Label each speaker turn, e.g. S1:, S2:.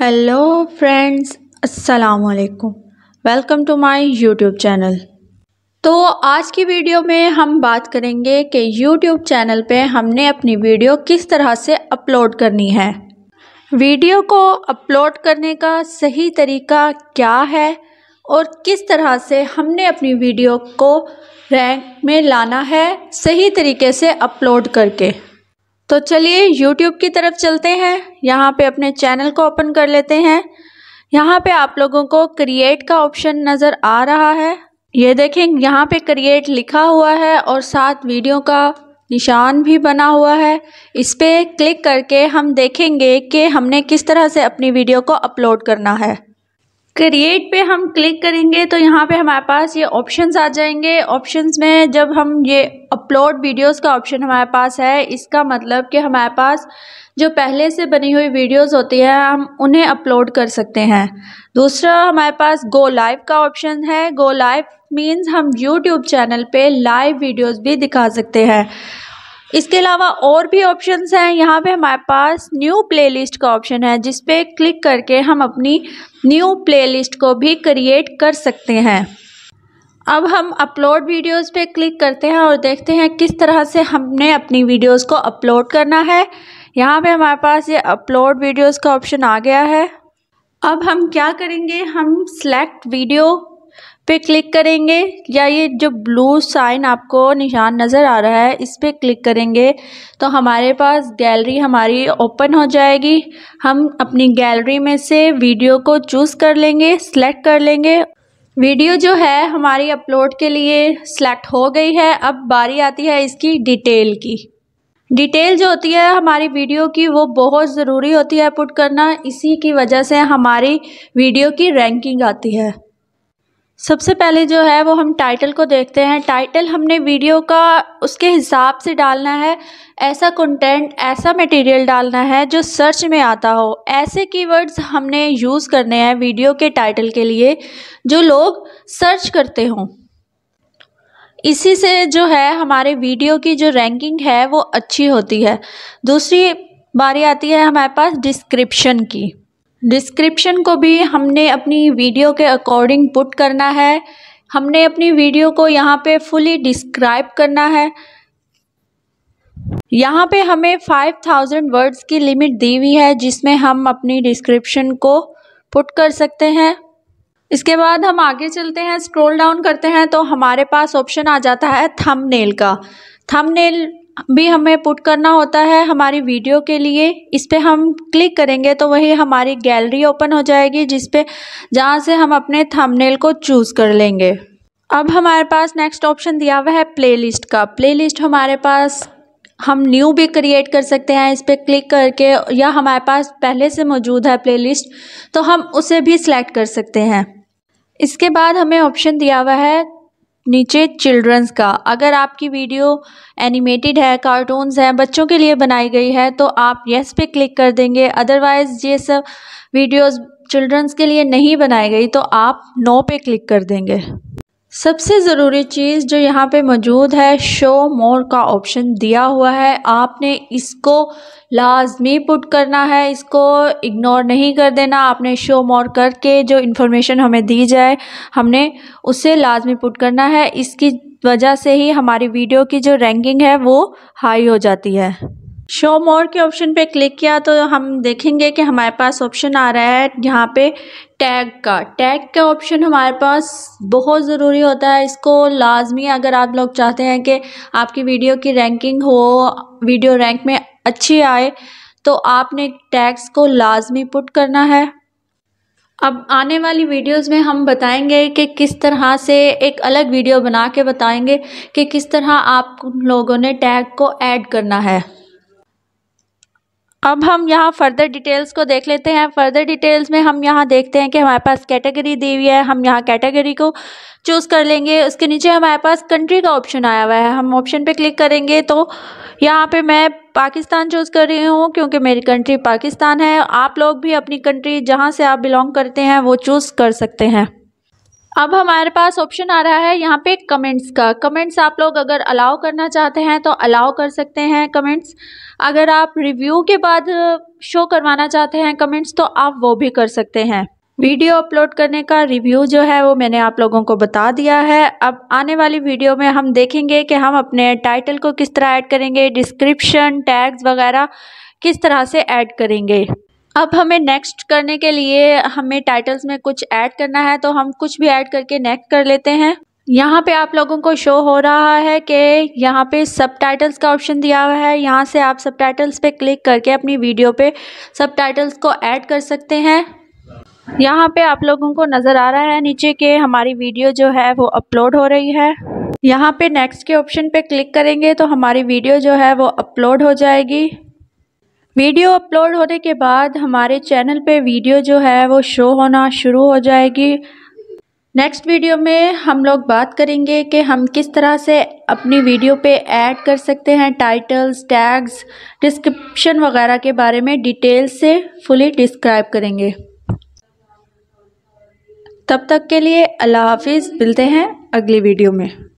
S1: hello friends अस्सलाम वालेकुम welcome to my YouTube channel तो आज की वीडियो में हम बात करेंगे कि यूट्यूब चैनल पे हमने अपनी वीडियो किस तरह से अपलोड करनी है वीडियो को अपलोड करने का सही तरीका क्या है और किस तरह से हमने अपनी वीडियो को रैंक में लाना है सही तरीके से अपलोड करके तो चलिए YouTube की तरफ चलते हैं यहाँ पे अपने चैनल को ओपन कर लेते हैं यहाँ पे आप लोगों को क्रिएट का ऑप्शन नज़र आ रहा है ये देखें यहाँ पे क्रिएट लिखा हुआ है और साथ वीडियो का निशान भी बना हुआ है इस पर क्लिक करके हम देखेंगे कि हमने किस तरह से अपनी वीडियो को अपलोड करना है क्रिएट पे हम क्लिक करेंगे तो यहाँ पे हमारे पास ये ऑप्शंस आ जाएंगे ऑप्शंस में जब हम ये अपलोड वीडियोस का ऑप्शन हमारे पास है इसका मतलब कि हमारे पास जो पहले से बनी हुई वीडियोस होती हैं हम उन्हें अपलोड कर सकते हैं दूसरा हमारे पास गो लाइव का ऑप्शन है गो लाइव मीन्स हम यूट्यूब चैनल पे लाइव वीडियोस भी दिखा सकते हैं इसके अलावा और भी ऑप्शंस हैं यहाँ पे हमारे पास न्यू प्लेलिस्ट का ऑप्शन है जिस पे क्लिक करके हम अपनी न्यू प्लेलिस्ट को भी क्रिएट कर सकते हैं अब हम अपलोड वीडियोस पे क्लिक करते हैं और देखते हैं किस तरह से हमने अपनी वीडियोस को अपलोड करना है यहाँ पे हमारे पास ये अपलोड वीडियोस का ऑप्शन आ गया है अब हम क्या करेंगे हम सेलेक्ट वीडियो पे क्लिक करेंगे या ये जो ब्लू साइन आपको निशान नज़र आ रहा है इस पर क्लिक करेंगे तो हमारे पास गैलरी हमारी ओपन हो जाएगी हम अपनी गैलरी में से वीडियो को चूज़ कर लेंगे सेलेक्ट कर लेंगे वीडियो जो है हमारी अपलोड के लिए सेलेक्ट हो गई है अब बारी आती है इसकी डिटेल की डिटेल जो होती है हमारी वीडियो की वो बहुत ज़रूरी होती है पुट करना इसी की वजह से हमारी वीडियो की रैंकिंग आती है सबसे पहले जो है वो हम टाइटल को देखते हैं टाइटल हमने वीडियो का उसके हिसाब से डालना है ऐसा कंटेंट ऐसा मटेरियल डालना है जो सर्च में आता हो ऐसे कीवर्ड्स हमने यूज़ करने हैं वीडियो के टाइटल के लिए जो लोग सर्च करते हों इसी से जो है हमारे वीडियो की जो रैंकिंग है वो अच्छी होती है दूसरी बारी आती है हमारे पास डिस्क्रिप्शन की डिस्क्रिप्शन को भी हमने अपनी वीडियो के अकॉर्डिंग पुट करना है हमने अपनी वीडियो को यहाँ पे फुली डिस्क्राइब करना है यहाँ पे हमें 5000 वर्ड्स की लिमिट दी हुई है जिसमें हम अपनी डिस्क्रिप्शन को पुट कर सकते हैं इसके बाद हम आगे चलते हैं स्क्रॉल डाउन करते हैं तो हमारे पास ऑप्शन आ जाता है थंबनेल का थंबनेल भी हमें पुट करना होता है हमारी वीडियो के लिए इस पर हम क्लिक करेंगे तो वही हमारी गैलरी ओपन हो जाएगी जिस पे जहाँ से हम अपने थंबनेल को चूज़ कर लेंगे अब हमारे पास नेक्स्ट ऑप्शन दिया हुआ है प्लेलिस्ट का प्लेलिस्ट हमारे पास हम न्यू भी क्रिएट कर सकते हैं इस पर क्लिक करके या हमारे पास पहले से मौजूद है प्ले तो हम उसे भी सिलेक्ट कर सकते हैं इसके बाद हमें ऑप्शन दिया हुआ है नीचे चिल्ड्रंस का अगर आपकी वीडियो एनिमेटेड है कार्टून्स हैं बच्चों के लिए बनाई गई है तो आप येस पे क्लिक कर देंगे अदरवाइज़ ये सब वीडियोस चिल्ड्रंस के लिए नहीं बनाई गई तो आप नो पे क्लिक कर देंगे सबसे ज़रूरी चीज़ जो यहाँ पे मौजूद है शो मोर का ऑप्शन दिया हुआ है आपने इसको लाजमी पुट करना है इसको इग्नोर नहीं कर देना आपने शो मोर करके जो इन्फॉर्मेशन हमें दी जाए हमने उसे लाजमी पुट करना है इसकी वजह से ही हमारी वीडियो की जो रैंकिंग है वो हाई हो जाती है शो मोर के ऑप्शन पे क्लिक किया तो हम देखेंगे कि हमारे पास ऑप्शन आ रहा है यहाँ पे टैग का टैग का ऑप्शन हमारे पास बहुत ज़रूरी होता है इसको लाजमी अगर आप लोग चाहते हैं कि आपकी वीडियो की रैंकिंग हो वीडियो रैंक में अच्छी आए तो आपने टैग्स को लाजमी पुट करना है अब आने वाली वीडियोस में हम बताएंगे कि किस तरह से एक अलग वीडियो बना के बताएंगे कि किस तरह आप लोगों ने टैग को ऐड करना है अब हम यहाँ फर्दर डिटेल्स को देख लेते हैं फर्दर डिटेल्स में हम यहाँ देखते हैं कि हमारे पास कैटेगरी दी हुई है हम यहाँ कैटेगरी को चूज़ कर लेंगे उसके नीचे हमारे पास कंट्री का ऑप्शन आया हुआ है हम ऑप्शन पे क्लिक करेंगे तो यहाँ पे मैं पाकिस्तान चूज़ कर रही हूँ क्योंकि मेरी कंट्री पाकिस्तान है आप लोग भी अपनी कंट्री जहाँ से आप बिलोंग करते हैं वो चूज़ कर सकते हैं अब हमारे पास ऑप्शन आ रहा है यहाँ पे कमेंट्स का कमेंट्स आप लोग अगर अलाउ करना चाहते हैं तो अलाउ कर सकते हैं कमेंट्स अगर आप रिव्यू के बाद शो करवाना चाहते हैं कमेंट्स तो आप वो भी कर सकते हैं वीडियो अपलोड करने का रिव्यू जो है वो मैंने आप लोगों को बता दिया है अब आने वाली वीडियो में हम देखेंगे कि हम अपने टाइटल को किस तरह ऐड करेंगे डिस्क्रिप्शन टैग्स वगैरह किस तरह से ऐड करेंगे अब हमें नेक्स्ट करने के लिए हमें टाइटल्स में कुछ ऐड करना है तो हम कुछ भी ऐड करके नेक्स्ट कर लेते हैं यहाँ पे आप लोगों को शो हो रहा है कि यहाँ पे सब टाइटल्स का ऑप्शन दिया हुआ है यहाँ से आप सब टाइटल्स पर क्लिक करके अपनी वीडियो पे सब टाइटल्स को ऐड कर सकते हैं यहाँ पे आप लोगों को नज़र आ रहा है नीचे के हमारी वीडियो जो है वो अपलोड हो रही है यहाँ पे नेक्स्ट के ऑप्शन पे क्लिक करेंगे तो हमारी वीडियो जो है वो अपलोड हो जाएगी वीडियो अपलोड होने के बाद हमारे चैनल पे वीडियो जो है वो शो होना शुरू हो जाएगी नेक्स्ट वीडियो में हम लोग बात करेंगे कि हम किस तरह से अपनी वीडियो पे ऐड कर सकते हैं टाइटल्स टैग्स डिस्क्रिप्शन वगैरह के बारे में डिटेल से फुली डिस्क्राइब करेंगे तब तक के लिए अल्लाह हाफिज़ मिलते हैं अगली वीडियो में